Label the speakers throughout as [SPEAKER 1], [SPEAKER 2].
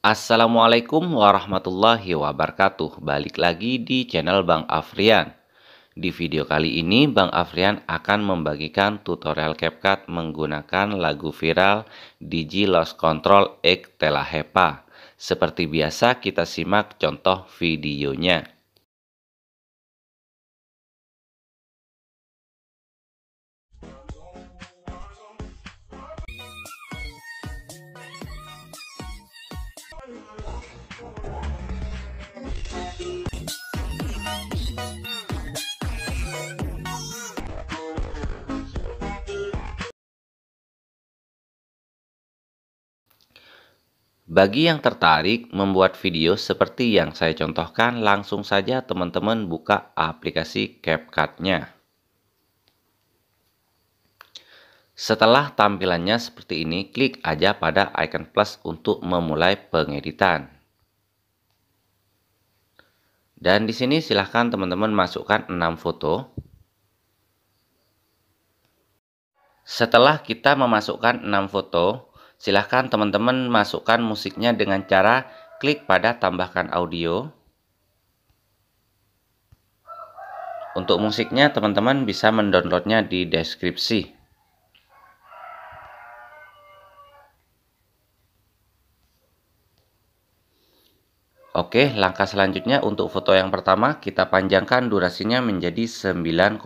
[SPEAKER 1] Assalamualaikum warahmatullahi wabarakatuh. Balik lagi di channel Bang Afrian. Di video kali ini Bang Afrian akan membagikan tutorial CapCut menggunakan lagu viral Digi Lost Control Ek Hepa. Seperti biasa kita simak contoh videonya. Bagi yang tertarik membuat video seperti yang saya contohkan, langsung saja teman-teman buka aplikasi CapCut-nya. Setelah tampilannya seperti ini, klik aja pada icon plus untuk memulai pengeditan. Dan di sini silahkan teman-teman masukkan 6 foto. Setelah kita memasukkan 6 foto, silahkan teman-teman masukkan musiknya dengan cara klik pada tambahkan audio. Untuk musiknya teman-teman bisa mendownloadnya di deskripsi. Oke, langkah selanjutnya untuk foto yang pertama kita panjangkan durasinya menjadi 9,2.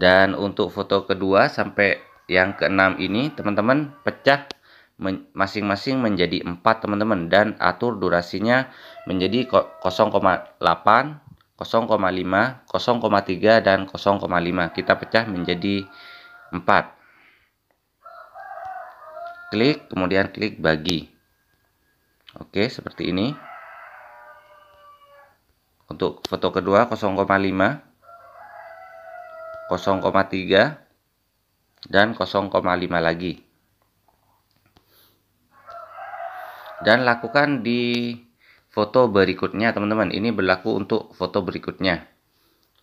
[SPEAKER 1] Dan untuk foto kedua sampai yang keenam ini teman-teman pecah masing-masing menjadi 4 teman-teman dan atur durasinya menjadi 0,8, 0,5, 0,3 dan 0,5. Kita pecah menjadi 4 klik kemudian klik bagi oke seperti ini untuk foto kedua 0,5 0,3 dan 0,5 lagi dan lakukan di foto berikutnya teman-teman ini berlaku untuk foto berikutnya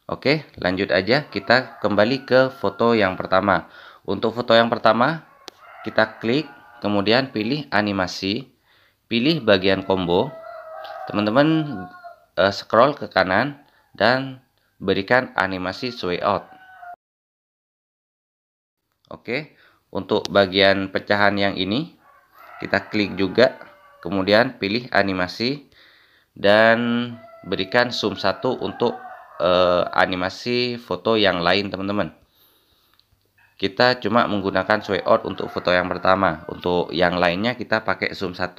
[SPEAKER 1] Oke, lanjut aja. Kita kembali ke foto yang pertama. Untuk foto yang pertama, kita klik kemudian pilih animasi, pilih bagian combo. Teman-teman uh, scroll ke kanan dan berikan animasi sway out. Oke, untuk bagian pecahan yang ini kita klik juga, kemudian pilih animasi dan berikan zoom 1 untuk uh, animasi foto yang lain, teman-teman kita cuma menggunakan sway out untuk foto yang pertama untuk yang lainnya kita pakai zoom 1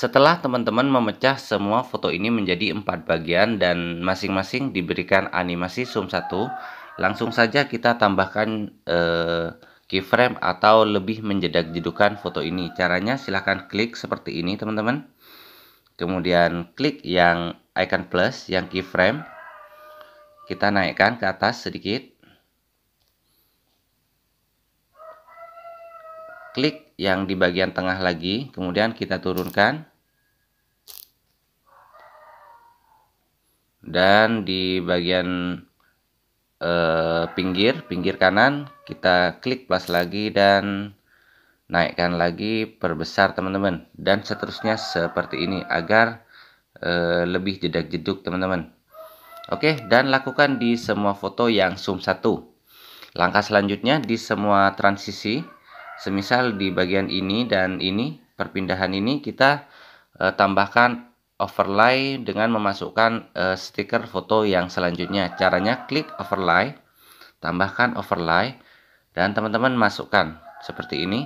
[SPEAKER 1] Setelah teman-teman memecah semua foto ini menjadi empat bagian dan masing-masing diberikan animasi zoom 1, langsung saja kita tambahkan eh, keyframe atau lebih menjedak-jedukan foto ini. Caranya silahkan klik seperti ini teman-teman. Kemudian klik yang icon plus, yang keyframe. Kita naikkan ke atas sedikit. Klik yang di bagian tengah lagi, kemudian kita turunkan. Dan di bagian eh, pinggir pinggir kanan kita klik plus lagi dan naikkan lagi perbesar teman-teman dan seterusnya seperti ini agar eh, lebih jedak-jeduk teman-teman Oke dan lakukan di semua foto yang zoom 1 langkah selanjutnya di semua transisi semisal di bagian ini dan ini perpindahan ini kita eh, tambahkan overlay dengan memasukkan uh, stiker foto yang selanjutnya. Caranya klik overlay, tambahkan overlay, dan teman-teman masukkan seperti ini.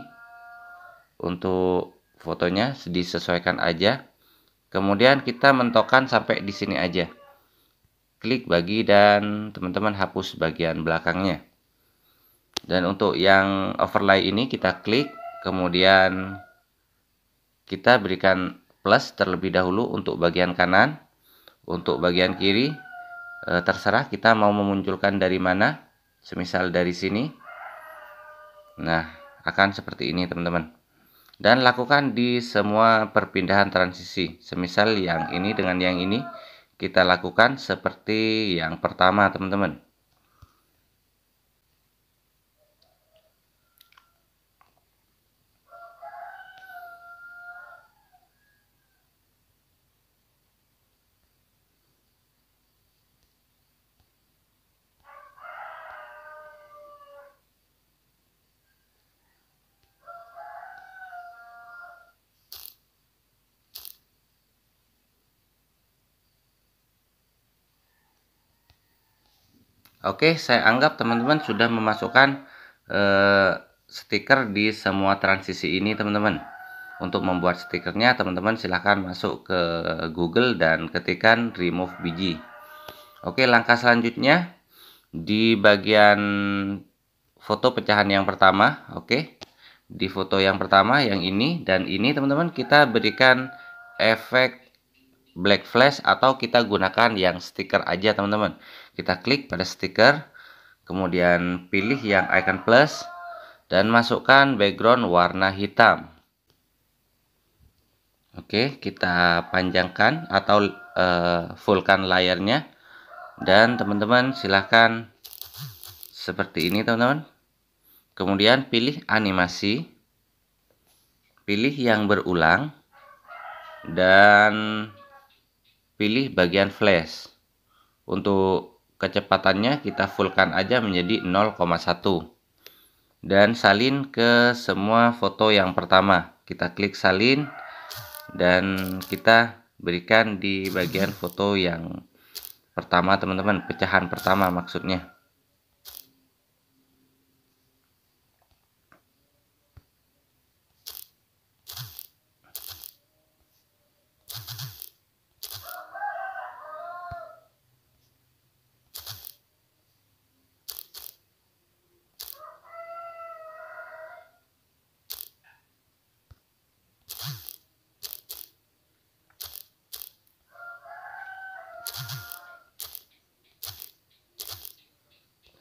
[SPEAKER 1] Untuk fotonya disesuaikan aja. Kemudian kita mentokkan sampai di sini aja. Klik bagi dan teman-teman hapus bagian belakangnya. Dan untuk yang overlay ini kita klik, kemudian kita berikan plus terlebih dahulu untuk bagian kanan, untuk bagian kiri, e, terserah kita mau memunculkan dari mana, semisal dari sini. Nah, akan seperti ini teman-teman. Dan lakukan di semua perpindahan transisi, semisal yang ini dengan yang ini, kita lakukan seperti yang pertama teman-teman. Oke, saya anggap teman-teman sudah memasukkan eh, stiker di semua transisi ini, teman-teman. Untuk membuat stikernya, teman-teman silahkan masuk ke Google dan ketikkan remove biji. Oke, langkah selanjutnya di bagian foto pecahan yang pertama, oke. Di foto yang pertama yang ini dan ini, teman-teman, kita berikan efek black flash atau kita gunakan yang stiker aja teman-teman kita klik pada stiker kemudian pilih yang icon plus dan masukkan background warna hitam Oke kita panjangkan atau uh, fullkan layarnya dan teman-teman silahkan seperti ini teman-teman kemudian pilih animasi pilih yang berulang dan pilih bagian flash. Untuk kecepatannya kita fullkan aja menjadi 0,1. Dan salin ke semua foto yang pertama. Kita klik salin dan kita berikan di bagian foto yang pertama teman-teman, pecahan pertama maksudnya.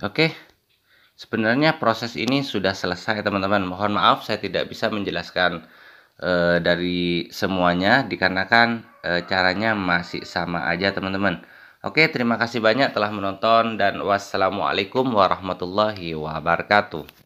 [SPEAKER 1] Oke, sebenarnya proses ini sudah selesai teman-teman. Mohon maaf saya tidak bisa menjelaskan e, dari semuanya dikarenakan e, caranya masih sama aja teman-teman. Oke, terima kasih banyak telah menonton dan wassalamualaikum warahmatullahi wabarakatuh.